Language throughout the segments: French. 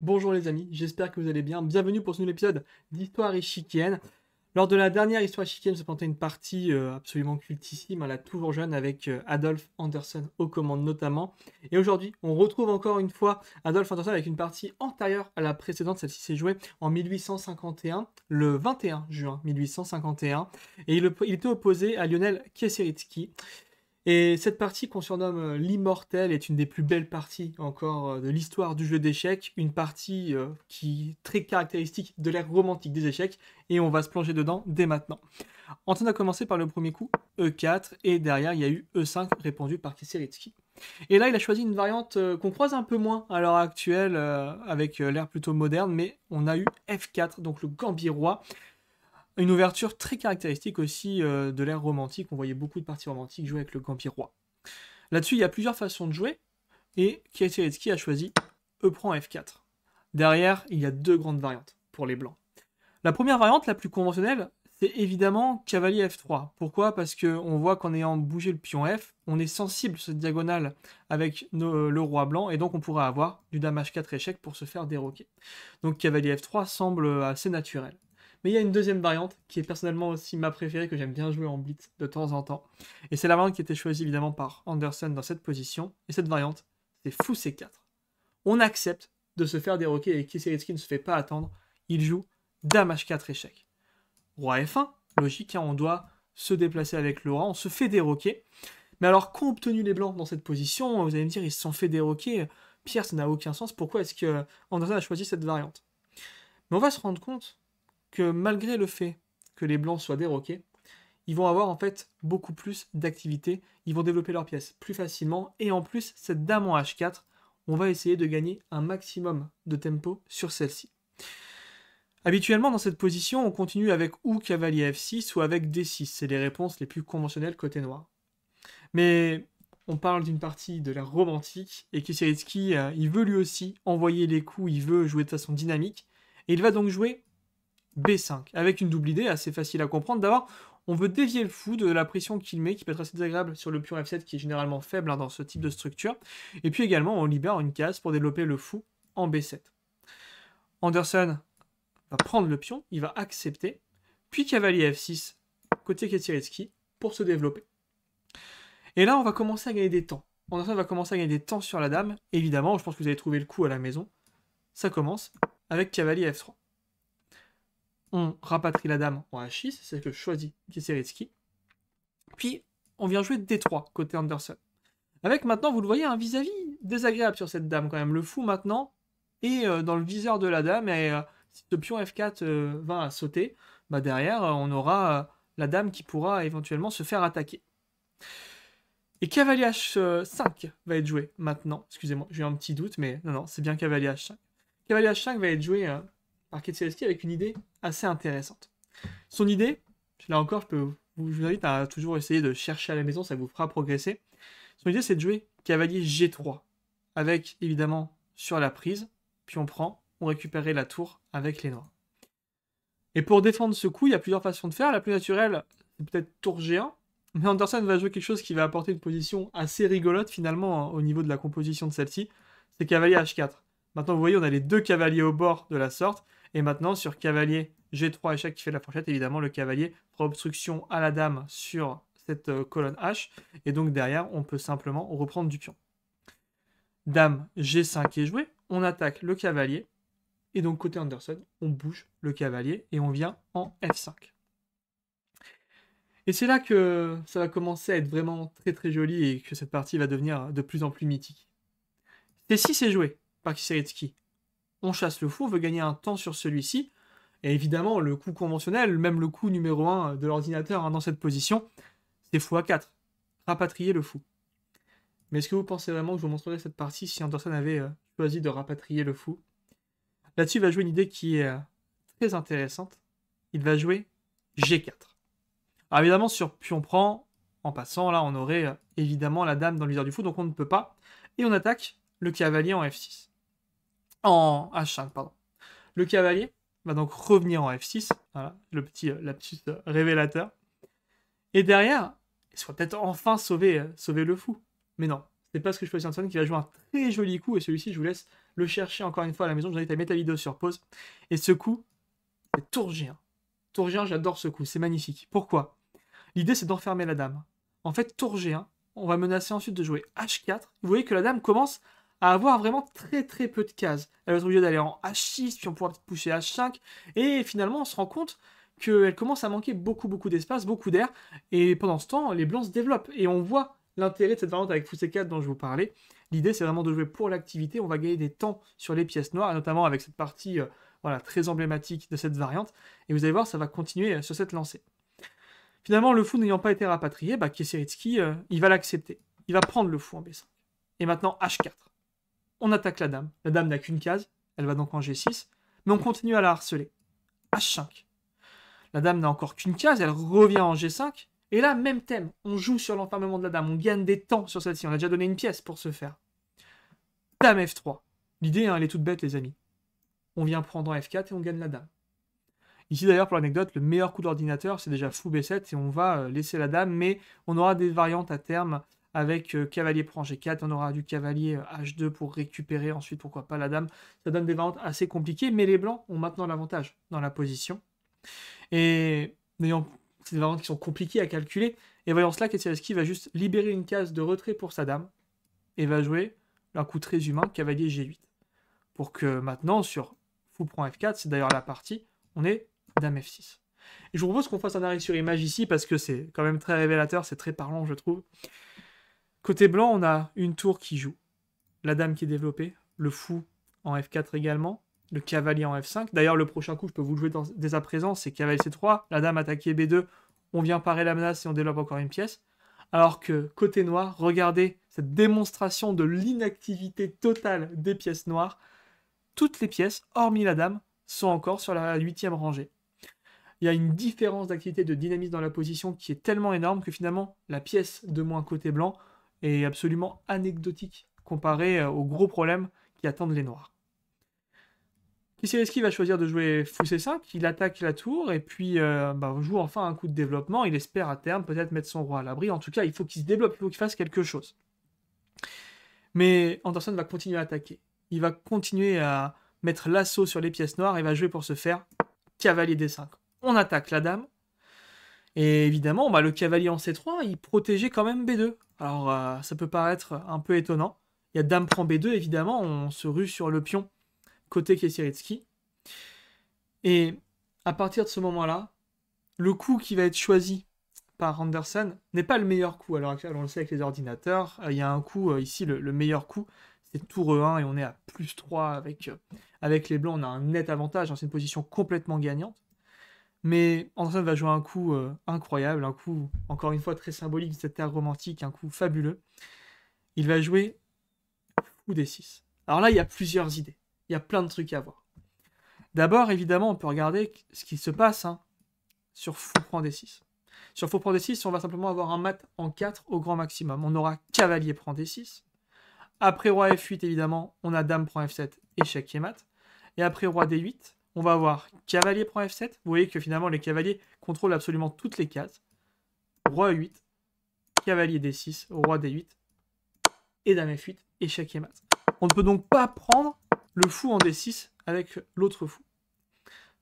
Bonjour les amis, j'espère que vous allez bien. Bienvenue pour ce nouvel épisode d'Histoire et Lors de la dernière Histoire Chiquienne, se plantait une partie euh, absolument cultissime, à hein, la toujours jeune, avec euh, Adolf Anderson aux commandes notamment. Et aujourd'hui, on retrouve encore une fois Adolf Anderson avec une partie antérieure à la précédente. Celle-ci s'est jouée en 1851, le 21 juin 1851. Et il, était opposé à Lionel Kieseritzky. Et cette partie qu'on surnomme euh, l'immortel est une des plus belles parties encore euh, de l'histoire du jeu d'échecs, une partie euh, qui est très caractéristique de l'ère romantique des échecs, et on va se plonger dedans dès maintenant. Anton a commencé par le premier coup, E4, et derrière il y a eu E5 répondu par Kiseritsky. Et là, il a choisi une variante qu'on croise un peu moins à l'heure actuelle, avec l'ère plutôt moderne, mais on a eu F4, donc le Gambier roi, une ouverture très caractéristique aussi euh, de l'ère romantique. On voyait beaucoup de parties romantiques jouer avec le campir roi. Là-dessus, il y a plusieurs façons de jouer. Et qui a choisi E prend F4. Derrière, il y a deux grandes variantes pour les blancs. La première variante, la plus conventionnelle, c'est évidemment cavalier F3. Pourquoi Parce qu'on voit qu'en ayant bougé le pion F, on est sensible sur cette diagonale avec euh, le roi blanc, et donc on pourrait avoir du damage 4 échec pour se faire déroquer. Donc cavalier F3 semble euh, assez naturel. Mais il y a une deuxième variante qui est personnellement aussi ma préférée que j'aime bien jouer en blitz de temps en temps. Et c'est la variante qui était choisie évidemment par Anderson dans cette position. Et cette variante, c'est fou C4. On accepte de se faire déroquer et Kiselevski ne se fait pas attendre. Il joue Dame H4 échec. Roi F1, logique, hein, on doit se déplacer avec le roi, on se fait déroquer. Mais alors qu'ont obtenu les blancs dans cette position Vous allez me dire, ils se sont fait déroquer. Pierre, ça n'a aucun sens. Pourquoi est-ce que Anderson a choisi cette variante Mais on va se rendre compte que malgré le fait que les blancs soient déroqués, ils vont avoir en fait beaucoup plus d'activité, ils vont développer leurs pièces plus facilement, et en plus, cette dame en H4, on va essayer de gagner un maximum de tempo sur celle-ci. Habituellement, dans cette position, on continue avec ou cavalier F6 ou avec D6, c'est les réponses les plus conventionnelles côté noir. Mais on parle d'une partie de la romantique, et Kisiritsky, euh, il veut lui aussi envoyer les coups, il veut jouer de façon dynamique, et il va donc jouer B5, avec une double idée assez facile à comprendre. D'abord, on veut dévier le fou de la pression qu'il met, qui peut être assez désagréable sur le pion F7, qui est généralement faible hein, dans ce type de structure. Et puis également, on libère une case pour développer le fou en B7. Anderson va prendre le pion, il va accepter, puis cavalier F6, côté Ketiretsky, pour se développer. Et là, on va commencer à gagner des temps. Anderson va commencer à gagner des temps sur la dame. Évidemment, je pense que vous avez trouvé le coup à la maison. Ça commence avec cavalier F3 on rapatrie la dame en H6, c'est ce que je choisis, Kiseritsky. Puis on vient jouer D3 côté Anderson. Avec maintenant, vous le voyez, un vis-à-vis désagréable sur cette dame quand même. Le fou maintenant est euh, dans le viseur de la dame et euh, si ce pion F4 euh, va à sauter, bah derrière on aura la dame qui pourra éventuellement se faire attaquer. Et cavalier H5 va être joué maintenant. Excusez-moi, j'ai un petit doute, mais non, non, c'est bien cavalier H5. Cavalier H5 va être joué par avec une idée assez intéressante. Son idée, là encore, je, peux, vous invite à toujours essayer de chercher à la maison, ça vous fera progresser. Son idée, c'est de jouer cavalier G3, avec évidemment sur la prise, puis on prend, on récupère la tour avec les noirs. Et pour défendre ce coup, il y a plusieurs façons de faire. La plus naturelle, c'est peut-être tour G1, mais Anderson va jouer quelque chose qui va apporter une position assez rigolote finalement hein, au niveau de la composition de celle-ci, c'est cavalier H4. Maintenant, vous voyez, on a les deux cavaliers au bord de la sorte. Et maintenant, sur cavalier, G3 échec qui fait la fourchette, évidemment, le cavalier prend obstruction à la dame sur cette euh, colonne H. Et donc derrière, on peut simplement reprendre du pion. Dame G5 est joué, on attaque le cavalier. Et donc côté Anderson, on bouge le cavalier et on vient en F5. Et c'est là que ça va commencer à être vraiment très très joli et que cette partie va devenir de plus en plus mythique. C6 c'est joué par Kiseritsky on chasse le fou, on veut gagner un temps sur celui-ci. Et évidemment, le coup conventionnel, même le coup numéro 1 de l'ordinateur hein, dans cette position, c'est x4. Rapatrier le fou. Mais est-ce que vous pensez vraiment que je vous montrerai cette partie si Anderson avait euh, choisi de rapatrier le fou Là-dessus, il va jouer une idée qui est euh, très intéressante. Il va jouer G4. Alors évidemment, sur pion prend, en passant, là, on aurait euh, évidemment la dame dans l'usure du fou, donc on ne peut pas. Et on attaque le cavalier en F6. En H5, pardon. Le cavalier va donc revenir en F6. Voilà, le petit euh, euh, révélateur. Et derrière, il soit peut-être enfin sauver, euh, sauver le fou. Mais non, c'est pas ce que je fais son qui va jouer un très joli coup. Et celui-ci, je vous laisse le chercher encore une fois à la maison. Je vous invite à mettre la vidéo sur pause. Et ce coup, c'est G1, j'adore ce coup. C'est magnifique. Pourquoi L'idée, c'est d'enfermer la dame. En fait, G1, on va menacer ensuite de jouer H4. Vous voyez que la dame commence à avoir vraiment très très peu de cases. Elle va être obligée d'aller en H6, puis on pourra pousser H5, et finalement on se rend compte qu'elle commence à manquer beaucoup beaucoup d'espace, beaucoup d'air, et pendant ce temps, les blancs se développent, et on voit l'intérêt de cette variante avec fou c 4 dont je vous parlais. L'idée c'est vraiment de jouer pour l'activité, on va gagner des temps sur les pièces noires, notamment avec cette partie euh, voilà, très emblématique de cette variante, et vous allez voir, ça va continuer euh, sur cette lancée. Finalement, le fou n'ayant pas été rapatrié, bah, euh, il va l'accepter. Il va prendre le fou en B5. Et maintenant, H4 on attaque la dame. La dame n'a qu'une case, elle va donc en G6, mais on continue à la harceler. H5. La dame n'a encore qu'une case, elle revient en G5. Et là, même thème, on joue sur l'enfermement de la dame, on gagne des temps sur celle-ci, on a déjà donné une pièce pour ce faire. Dame F3. L'idée, hein, elle est toute bête, les amis. On vient prendre en F4 et on gagne la dame. Ici d'ailleurs, pour l'anecdote, le meilleur coup d'ordinateur, c'est déjà fou B7 et on va euh, laisser la dame, mais on aura des variantes à terme avec euh, cavalier prend G4, on aura du cavalier H2 euh, pour récupérer ensuite pourquoi pas la dame. Ça donne des variantes assez compliquées, mais les blancs ont maintenant l'avantage dans la position. Et c'est des variantes qui sont compliquées à calculer. Et voyons cela, qui va juste libérer une case de retrait pour sa dame et va jouer un coup très humain, cavalier G8. Pour que maintenant, sur fou prend F4, c'est d'ailleurs la partie, on est dame F6. je vous propose qu'on fasse un arrêt sur image ici parce que c'est quand même très révélateur, c'est très parlant, je trouve. Côté blanc, on a une tour qui joue. La dame qui est développée. Le fou en F4 également. Le cavalier en F5. D'ailleurs, le prochain coup, je peux vous le jouer dès à présent, c'est cavalier C3. La dame attaquée B2. On vient parer la menace et on développe encore une pièce. Alors que côté noir, regardez cette démonstration de l'inactivité totale des pièces noires. Toutes les pièces, hormis la dame, sont encore sur la huitième rangée. Il y a une différence d'activité de dynamisme dans la position qui est tellement énorme que finalement la pièce de moins côté blanc est absolument anecdotique comparé euh, aux gros problèmes qui attendent les Noirs. Kisiriski va choisir de jouer fou c5, il attaque la tour et puis euh, bah, joue enfin un coup de développement, il espère à terme peut-être mettre son roi à l'abri, en tout cas il faut qu'il se développe, il faut qu'il fasse quelque chose. Mais Anderson va continuer à attaquer, il va continuer à mettre l'assaut sur les pièces noires et va jouer pour se faire cavalier d5. On attaque la dame, et évidemment, bah, le cavalier en C3, il protégeait quand même B2. Alors, euh, ça peut paraître un peu étonnant. Il y a dame prend B2, évidemment, on se rue sur le pion côté Kessiritsky. Et à partir de ce moment-là, le coup qui va être choisi par Anderson n'est pas le meilleur coup. Alors, on le sait avec les ordinateurs, euh, il y a un coup euh, ici, le, meilleur coup, c'est tour E1 et on est à plus 3 avec, avec les blancs. On a un net avantage, hein, c'est une position complètement gagnante. Mais Anderson va jouer un coup euh, incroyable, un coup encore une fois très symbolique de cette terre romantique, un coup fabuleux. Il va jouer fou d 6. Alors là, il y a plusieurs idées, il y a plein de trucs à voir. D'abord, évidemment, on peut regarder ce qui se passe hein, sur fou prend des 6. Sur Fou prend des 6, on va simplement avoir un mat en 4 au grand maximum. On aura cavalier prend des 6. Après roi f8, évidemment, on a dame prend f7, échec et mat. Et après roi d8, on va avoir cavalier prend f7. Vous voyez que finalement, les cavaliers contrôlent absolument toutes les cases. Roi e8, cavalier d6, roi d8, et dame f8, échec et mat. On ne peut donc pas prendre le fou en d6 avec l'autre fou.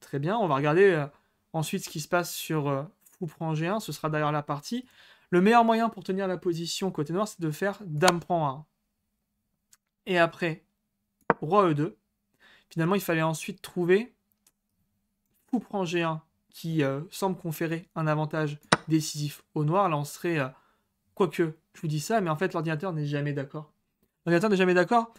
Très bien, on va regarder euh, ensuite ce qui se passe sur euh, fou prend g1, ce sera d'ailleurs la partie. Le meilleur moyen pour tenir la position côté noir, c'est de faire dame prend 1. Et après, roi e2. Finalement, il fallait ensuite trouver prend G1 qui euh, semble conférer un avantage décisif aux Noirs, Là, on serait. quoi euh, quoique, je vous dis ça, mais en fait, l'ordinateur n'est jamais d'accord. L'ordinateur n'est jamais d'accord.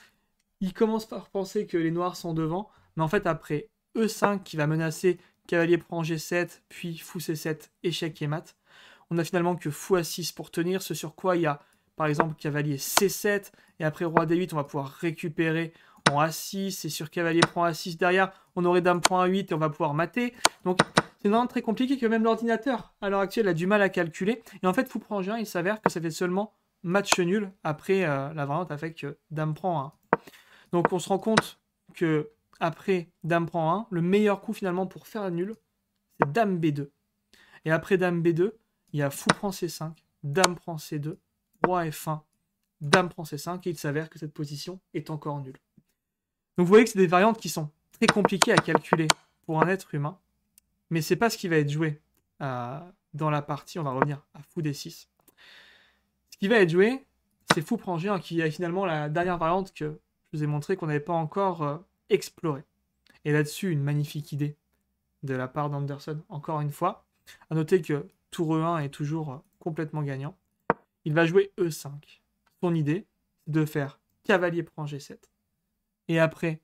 Il commence par penser que les noirs sont devant, mais en fait, après E5 qui va menacer cavalier prend G7, puis fou C7, échec et mat, on a finalement que fou A6 pour tenir, ce sur quoi il y a par exemple cavalier C7, et après roi D8, on va pouvoir récupérer prend A6, et sur cavalier prend A6 derrière, on aurait dame prend A8 et on va pouvoir mater. Donc c'est vraiment très compliqué que même l'ordinateur, à l'heure actuelle, a du mal à calculer. Et en fait, fou prend G1, il s'avère que ça fait seulement match nul après euh, la variante avec dame prend 1. Donc on se rend compte que après dame prend 1, le meilleur coup finalement pour faire nul, c'est dame B2. Et après dame B2, il y a fou prend C5, dame prend C2, roi F1, dame prend C5, et il s'avère que cette position est encore nulle. Donc vous voyez que c'est des variantes qui sont très compliquées à calculer pour un être humain, mais c'est pas ce qui va être joué euh, dans la partie, on va revenir à fou des 6. Ce qui va être joué, c'est fou prend G1, qui est finalement la dernière variante que je vous ai montré qu'on n'avait pas encore euh, explorée. Et là-dessus, une magnifique idée de la part d'Anderson, encore une fois. À noter que tour E1 est toujours euh, complètement gagnant. Il va jouer E5. Son idée, c'est de faire cavalier prend G7 et après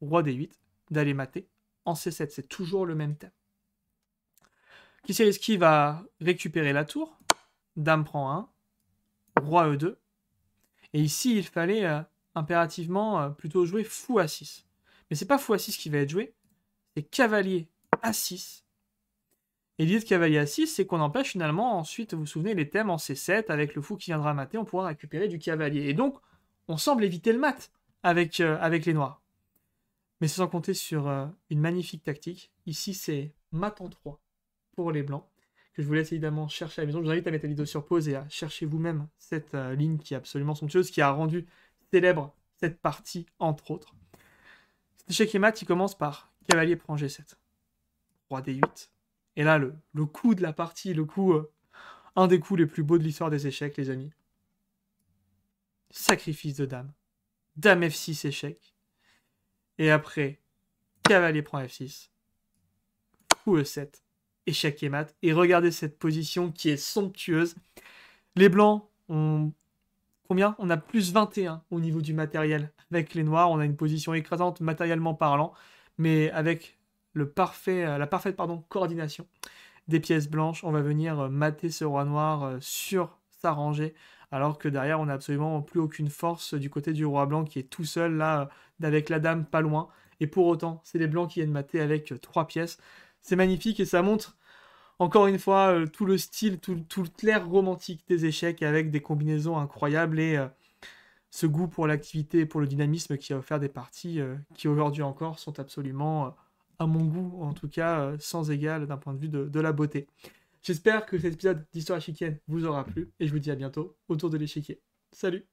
roi d8, d'aller mater en c7. C'est toujours le même thème. qui va récupérer la tour, dame prend 1, roi e2, et ici il fallait euh, impérativement euh, plutôt jouer fou à 6. Mais c'est pas fou à 6 qui va être joué, c'est cavalier a 6. Et l'idée de cavalier a 6, c'est qu'on empêche finalement ensuite, vous vous souvenez, les thèmes en C7, avec le fou qui viendra mater, on pourra récupérer du cavalier. Et donc, on semble éviter le mat avec, euh, avec les noirs. Mais sans compter sur euh, une magnifique tactique. Ici, c'est mat en 3 pour les blancs, que je vous laisse évidemment chercher à la maison. Je vous invite à mettre la vidéo sur pause et à chercher vous-même cette euh, ligne qui est absolument somptueuse, qui a rendu célèbre cette partie, entre autres. Cet échec et mat, il commence par cavalier prend G7, roi D8. Et là, le, le coup de la partie, le coup, un des coups les plus beaux de l'histoire des échecs, les amis. Sacrifice de dame Dame F6 échec. Et après, cavalier prend F6. ou E7. Échec et mat. Et regardez cette position qui est somptueuse. Les blancs ont combien On a plus 21 au niveau du matériel. Avec les noirs, on a une position écrasante matériellement parlant, mais avec le parfait, euh, la parfaite pardon, coordination des pièces blanches, on va venir euh, mater ce roi noir euh, sur sa rangée alors que derrière, on n'a absolument plus aucune force du côté du roi blanc qui est tout seul là, avec la dame pas loin. Et pour autant, c'est les blancs qui viennent mater avec euh, trois pièces. C'est magnifique et ça montre encore une fois euh, tout le style, tout, le clair romantique des échecs avec des combinaisons incroyables et euh, ce goût pour l'activité pour le dynamisme qui a offert des parties qui aujourd'hui encore sont absolument, à mon goût en tout cas, sans égal d'un point de vue de la beauté. J'espère que cet épisode d'Histoire échiquienne vous aura plu et je vous dis à bientôt autour de l'échiquier. Salut